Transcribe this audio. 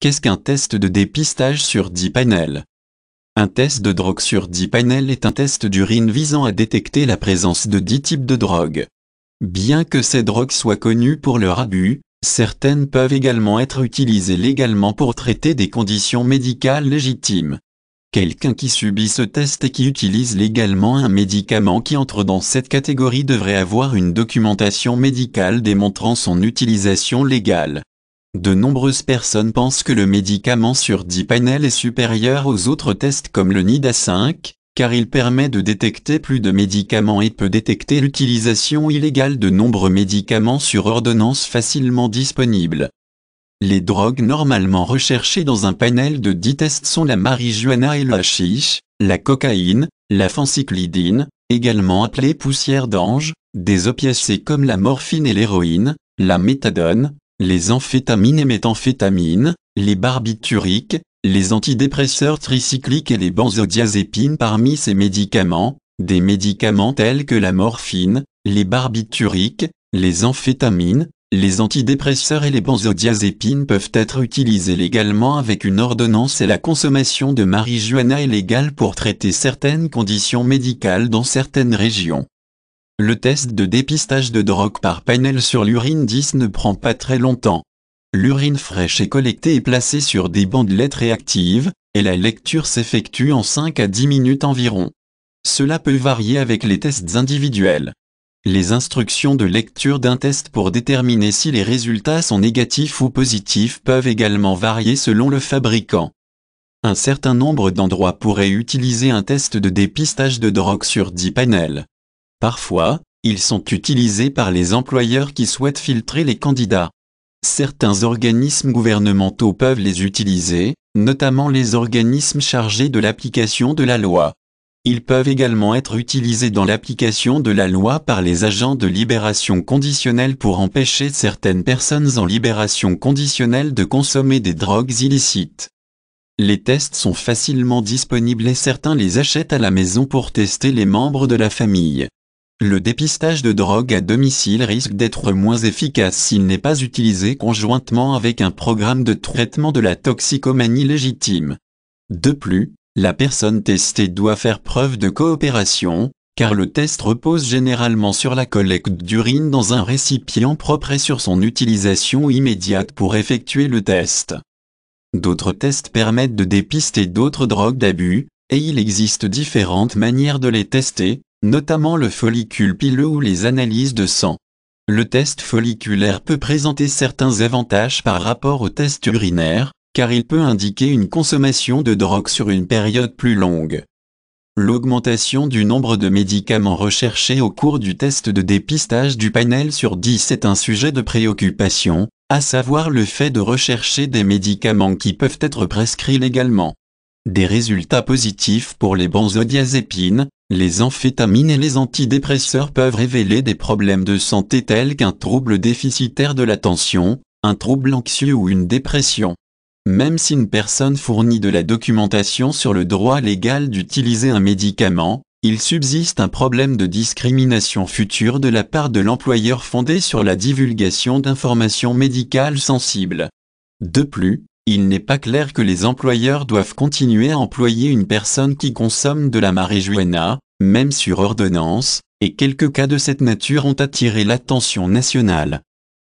Qu'est-ce qu'un test de dépistage sur 10 panels Un test de drogue sur 10 panels est un test d'urine visant à détecter la présence de 10 types de drogues. Bien que ces drogues soient connues pour leur abus, certaines peuvent également être utilisées légalement pour traiter des conditions médicales légitimes. Quelqu'un qui subit ce test et qui utilise légalement un médicament qui entre dans cette catégorie devrait avoir une documentation médicale démontrant son utilisation légale. De nombreuses personnes pensent que le médicament sur 10 panels est supérieur aux autres tests comme le NIDA5, car il permet de détecter plus de médicaments et peut détecter l'utilisation illégale de nombreux médicaments sur ordonnance facilement disponibles. Les drogues normalement recherchées dans un panel de 10 tests sont la marijuana et le chiche, la cocaïne, la fencyclidine, également appelée poussière d'ange, des opiacés comme la morphine et l'héroïne, la méthadone, les amphétamines et méthamphétamines, les barbituriques, les antidépresseurs tricycliques et les benzodiazépines parmi ces médicaments, des médicaments tels que la morphine, les barbituriques, les amphétamines, les antidépresseurs et les benzodiazépines peuvent être utilisés légalement avec une ordonnance et la consommation de marijuana est légale pour traiter certaines conditions médicales dans certaines régions. Le test de dépistage de drogue par panel sur l'urine 10 ne prend pas très longtemps. L'urine fraîche est collectée et placée sur des bandelettes réactives, et la lecture s'effectue en 5 à 10 minutes environ. Cela peut varier avec les tests individuels. Les instructions de lecture d'un test pour déterminer si les résultats sont négatifs ou positifs peuvent également varier selon le fabricant. Un certain nombre d'endroits pourraient utiliser un test de dépistage de drogue sur 10 panels. Parfois, ils sont utilisés par les employeurs qui souhaitent filtrer les candidats. Certains organismes gouvernementaux peuvent les utiliser, notamment les organismes chargés de l'application de la loi. Ils peuvent également être utilisés dans l'application de la loi par les agents de libération conditionnelle pour empêcher certaines personnes en libération conditionnelle de consommer des drogues illicites. Les tests sont facilement disponibles et certains les achètent à la maison pour tester les membres de la famille. Le dépistage de drogue à domicile risque d'être moins efficace s'il n'est pas utilisé conjointement avec un programme de traitement de la toxicomanie légitime. De plus, la personne testée doit faire preuve de coopération, car le test repose généralement sur la collecte d'urine dans un récipient propre et sur son utilisation immédiate pour effectuer le test. D'autres tests permettent de dépister d'autres drogues d'abus, et il existe différentes manières de les tester, notamment le follicule pileux ou les analyses de sang. Le test folliculaire peut présenter certains avantages par rapport au test urinaire, car il peut indiquer une consommation de drogue sur une période plus longue. L'augmentation du nombre de médicaments recherchés au cours du test de dépistage du panel sur 10 est un sujet de préoccupation, à savoir le fait de rechercher des médicaments qui peuvent être prescrits légalement. Des résultats positifs pour les benzodiazépines, les amphétamines et les antidépresseurs peuvent révéler des problèmes de santé tels qu'un trouble déficitaire de l'attention, un trouble anxieux ou une dépression. Même si une personne fournit de la documentation sur le droit légal d'utiliser un médicament, il subsiste un problème de discrimination future de la part de l'employeur fondé sur la divulgation d'informations médicales sensibles. De plus, il n'est pas clair que les employeurs doivent continuer à employer une personne qui consomme de la marijuana, même sur ordonnance, et quelques cas de cette nature ont attiré l'attention nationale.